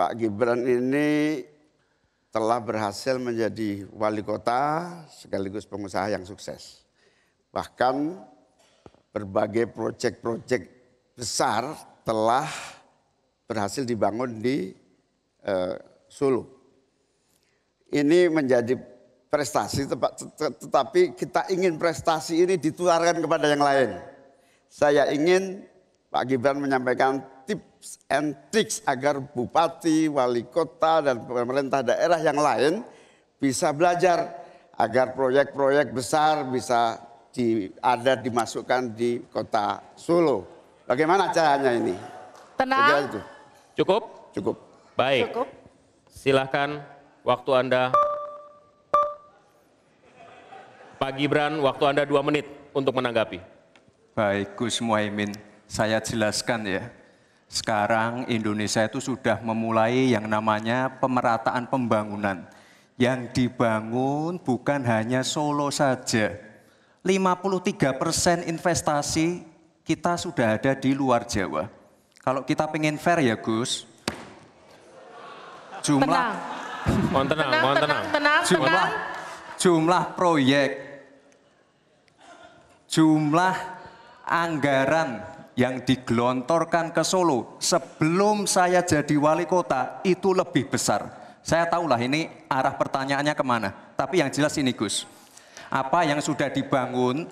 Pak Gibran ini telah berhasil menjadi wali kota sekaligus pengusaha yang sukses. Bahkan berbagai proyek-proyek besar telah berhasil dibangun di eh, Solo. Ini menjadi prestasi tetapi kita ingin prestasi ini ditularkan kepada yang lain. Saya ingin Pak Gibran menyampaikan tips and tricks agar bupati, wali kota, dan pemerintah daerah yang lain bisa belajar agar proyek-proyek besar bisa di, ada dimasukkan di kota Solo. Bagaimana caranya ini? Tenang. Itu. Cukup? Cukup. Baik. Cukup. Silahkan waktu Anda. Pak Gibran, waktu Anda dua menit untuk menanggapi. Baik, Gus Muhaimin saya jelaskan ya. Sekarang Indonesia itu sudah memulai yang namanya pemerataan pembangunan. Yang dibangun bukan hanya Solo saja. 53 persen investasi kita sudah ada di luar Jawa. Kalau kita pengen fair ya Gus, jumlah tenang. tenang, tenang, tenang, tenang, jumlah jumlah proyek, jumlah anggaran yang digelontorkan ke Solo sebelum saya jadi wali kota itu lebih besar. Saya tahulah ini arah pertanyaannya kemana. Tapi yang jelas ini Gus, apa yang sudah dibangun,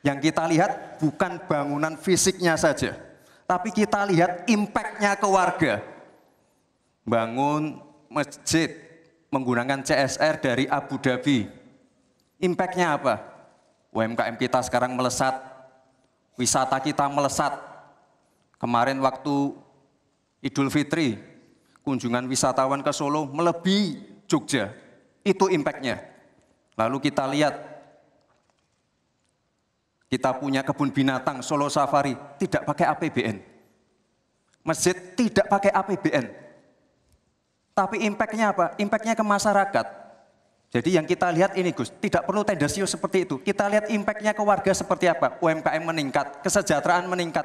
yang kita lihat bukan bangunan fisiknya saja. Tapi kita lihat impactnya ke warga. Bangun masjid menggunakan CSR dari Abu Dhabi. Impactnya apa? UMKM kita sekarang melesat wisata kita melesat. Kemarin waktu Idul Fitri, kunjungan wisatawan ke Solo melebihi Jogja. Itu impactnya. Lalu kita lihat, kita punya kebun binatang Solo Safari, tidak pakai APBN. Masjid tidak pakai APBN. Tapi impactnya apa? Impactnya ke masyarakat. Jadi yang kita lihat ini Gus, tidak perlu tendensius seperti itu. Kita lihat impactnya ke warga seperti apa. UMKM meningkat, kesejahteraan meningkat,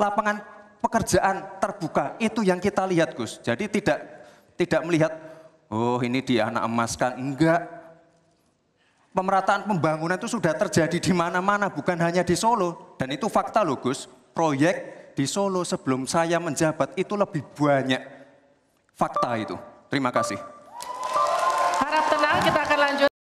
lapangan pekerjaan terbuka. Itu yang kita lihat Gus. Jadi tidak tidak melihat, oh ini dia anak emas kan. Enggak. Pemerataan pembangunan itu sudah terjadi di mana-mana, bukan hanya di Solo. Dan itu fakta loh Gus, proyek di Solo sebelum saya menjabat itu lebih banyak. Fakta itu. Terima kasih tenang kita akan lanjut